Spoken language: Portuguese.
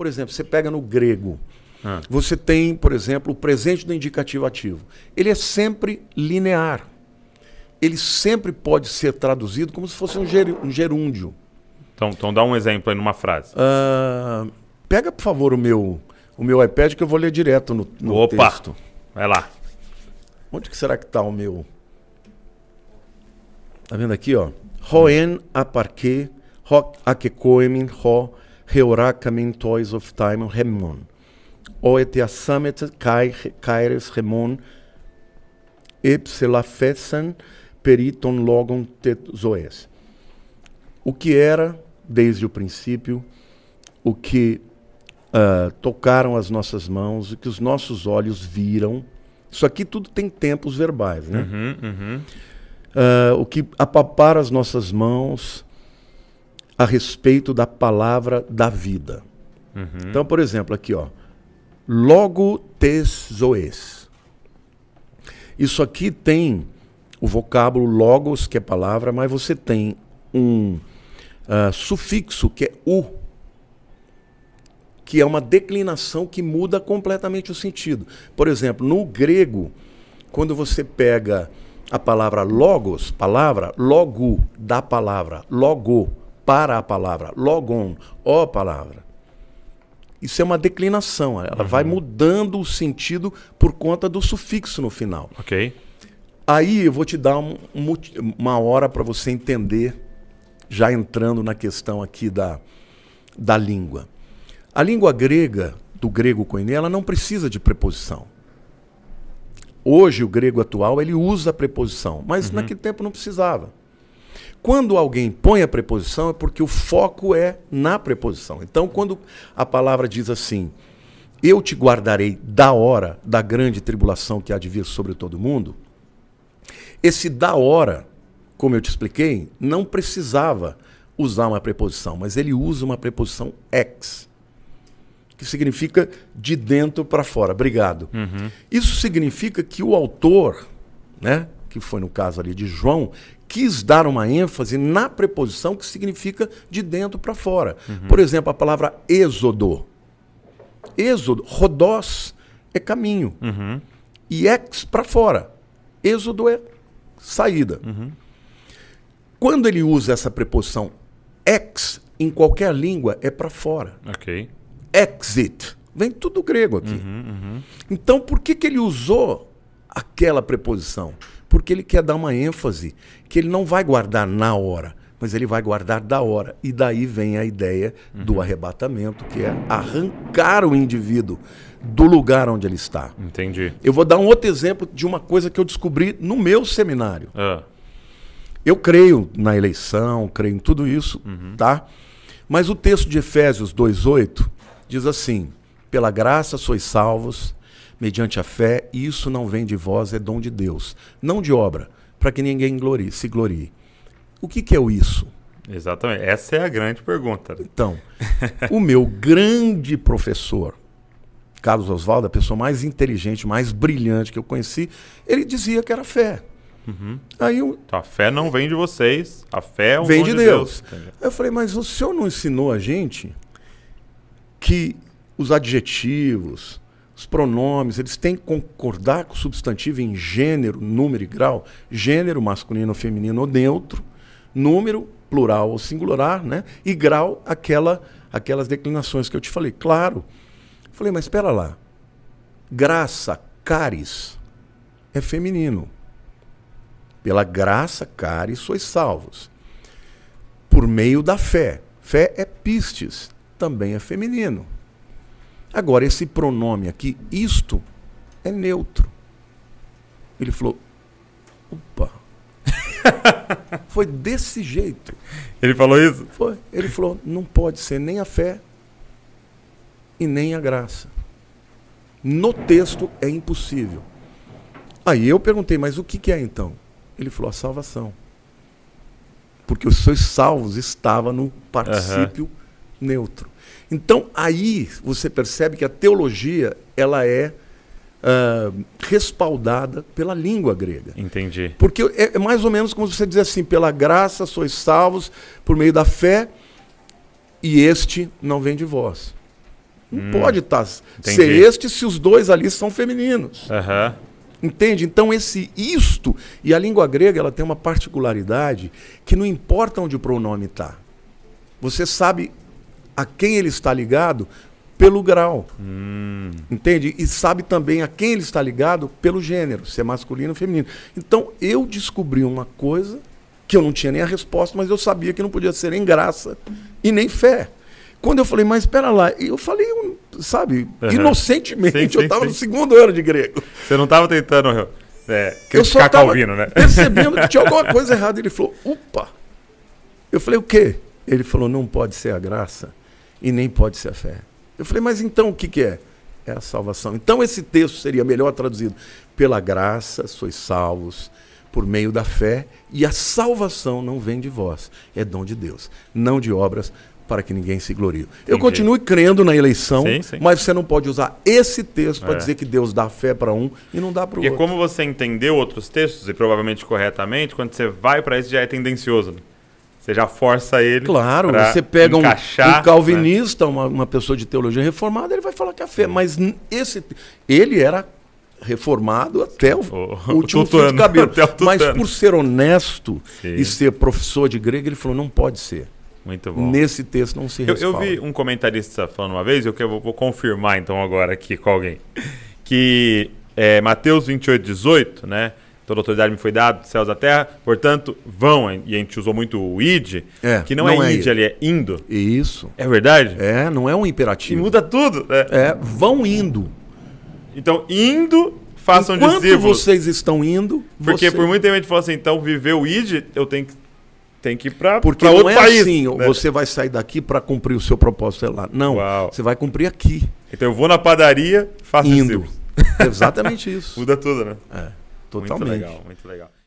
Por exemplo, você pega no grego, ah. você tem, por exemplo, o presente do indicativo ativo. Ele é sempre linear. Ele sempre pode ser traduzido como se fosse um, ger um gerúndio. Então, então dá um exemplo aí numa frase. Uh, pega, por favor, o meu, o meu iPad que eu vou ler direto no, no Opa. texto. Vai lá. Onde que será que está o meu? Tá vendo aqui, ó? Roen aparque, ro aquecoemin, ro Heorakamin Toys of Time Remon. Oet Samet Kaires Remon Epsilafesen Periton Logon Tetzoes. O que era, desde o princípio, o que uh, tocaram as nossas mãos, o que os nossos olhos viram. Isso aqui tudo tem tempos verbais, né? Uhum, uhum. Uh, o que apapar as nossas mãos, a respeito da palavra da vida. Uhum. Então, por exemplo, aqui, ó, logo tes Isso aqui tem o vocábulo logos, que é palavra, mas você tem um uh, sufixo que é u, que é uma declinação que muda completamente o sentido. Por exemplo, no grego, quando você pega a palavra logos, palavra, logo, da palavra, logo, para a palavra, logon, ó palavra. Isso é uma declinação, ela uhum. vai mudando o sentido por conta do sufixo no final. Ok. Aí eu vou te dar um, uma hora para você entender, já entrando na questão aqui da, da língua. A língua grega, do grego koiné, ela não precisa de preposição. Hoje o grego atual ele usa a preposição, mas uhum. naquele tempo não precisava. Quando alguém põe a preposição é porque o foco é na preposição. Então, quando a palavra diz assim, eu te guardarei da hora da grande tribulação que há de vir sobre todo mundo, esse da hora, como eu te expliquei, não precisava usar uma preposição, mas ele usa uma preposição ex, que significa de dentro para fora. Obrigado. Uhum. Isso significa que o autor, né, que foi no caso ali de João, quis dar uma ênfase na preposição que significa de dentro para fora. Uhum. Por exemplo, a palavra êxodo. Êxodo, rodós é caminho. Uhum. E ex para fora. Êxodo é saída. Uhum. Quando ele usa essa preposição ex, em qualquer língua, é para fora. Ok. Exit. Vem tudo grego aqui. Uhum, uhum. Então, por que, que ele usou aquela preposição? porque ele quer dar uma ênfase que ele não vai guardar na hora, mas ele vai guardar da hora. E daí vem a ideia uhum. do arrebatamento, que é arrancar o indivíduo do lugar onde ele está. Entendi. Eu vou dar um outro exemplo de uma coisa que eu descobri no meu seminário. Ah. Eu creio na eleição, creio em tudo isso, uhum. tá? Mas o texto de Efésios 2:8 diz assim: "Pela graça sois salvos mediante a fé, e isso não vem de vós, é dom de Deus, não de obra, para que ninguém glorie, se glorie. O que, que é o isso? Exatamente, essa é a grande pergunta. Então, o meu grande professor, Carlos Oswaldo, a pessoa mais inteligente, mais brilhante que eu conheci, ele dizia que era fé. Uhum. Aí eu, então, a fé não vem de vocês, a fé é um vem de Deus. Deus. Eu falei, mas o senhor não ensinou a gente que os adjetivos, os pronomes, eles têm que concordar com o substantivo em gênero, número e grau. Gênero, masculino ou feminino ou neutro. Número, plural ou singular, né? E grau, aquela, aquelas declinações que eu te falei. Claro. falei, mas espera lá. Graça, caris, é feminino. Pela graça, caris, sois salvos. Por meio da fé. Fé é pistes, também é feminino. Agora, esse pronome aqui, isto, é neutro. Ele falou: opa. Foi desse jeito. Ele falou isso? Foi. Ele falou: não pode ser nem a fé e nem a graça. No texto é impossível. Aí eu perguntei: mas o que, que é então? Ele falou: a salvação. Porque os seus salvos estava no particípio uhum neutro. Então aí você percebe que a teologia ela é uh, respaldada pela língua grega. Entendi. Porque é, é mais ou menos como você diz assim: pela graça sois salvos por meio da fé e este não vem de vós. Não hum, pode tá, ser este se os dois ali são femininos. Uhum. Entende? Então, esse isto e a língua grega ela tem uma particularidade que não importa onde o pronome está. Você sabe a quem ele está ligado pelo grau. Hum. Entende? E sabe também a quem ele está ligado pelo gênero, se é masculino ou feminino. Então eu descobri uma coisa que eu não tinha nem a resposta, mas eu sabia que não podia ser nem graça e nem fé. Quando eu falei, mas espera lá, eu falei, sabe, uhum. inocentemente, sim, sim, eu estava no segundo ano de grego. Você não estava tentando é, criticar Calvino, né? Percebendo que tinha alguma coisa errada. Ele falou, opa. Eu falei, o quê? Ele falou, não pode ser a graça e nem pode ser a fé. Eu falei, mas então o que, que é? É a salvação. Então esse texto seria melhor traduzido: pela graça sois salvos por meio da fé, e a salvação não vem de vós, é dom de Deus, não de obras, para que ninguém se glorie. Entendi. Eu continuo crendo na eleição, sim, sim. mas você não pode usar esse texto para é. dizer que Deus dá fé para um e não dá para o outro. E como você entendeu outros textos, e provavelmente corretamente, quando você vai para esse já é tendencioso. Né? Você já força ele. Claro, você pega um, um, né? calvinista, né? uma, uma pessoa de teologia reformada, ele vai falar que é fé. Mas esse, ele era reformado até o, o último tutano, fio de cabelo. Mas por ser honesto Sim. e ser professor de grego, ele falou: não pode ser. Muito bom. Nesse texto não se respalda. Eu, eu vi um comentarista falando uma vez, eu que vou, vou confirmar então agora aqui com alguém, que é, Mateus 28, 18, né? toda autoridade me foi dada, céus da terra, portanto, vão. E a gente usou muito o id, é, que não, é não é, é id ali, é indo. Isso. É verdade? É, não é um imperativo. E muda tudo. Né? É, vão indo. Então, indo, façam Enquanto discípulos. vocês estão indo... Porque você... por muito tempo a gente falou assim, então, viver o id, eu tenho que tem que ir para Porque pra outro não é país, assim, né? você vai sair daqui para cumprir o seu propósito sei lá. Não, Uau. você vai cumprir aqui. Então eu vou na padaria, faço Indo. Exatamente isso. Muda tudo, né? É. Totalmente. Muito legal, muito legal.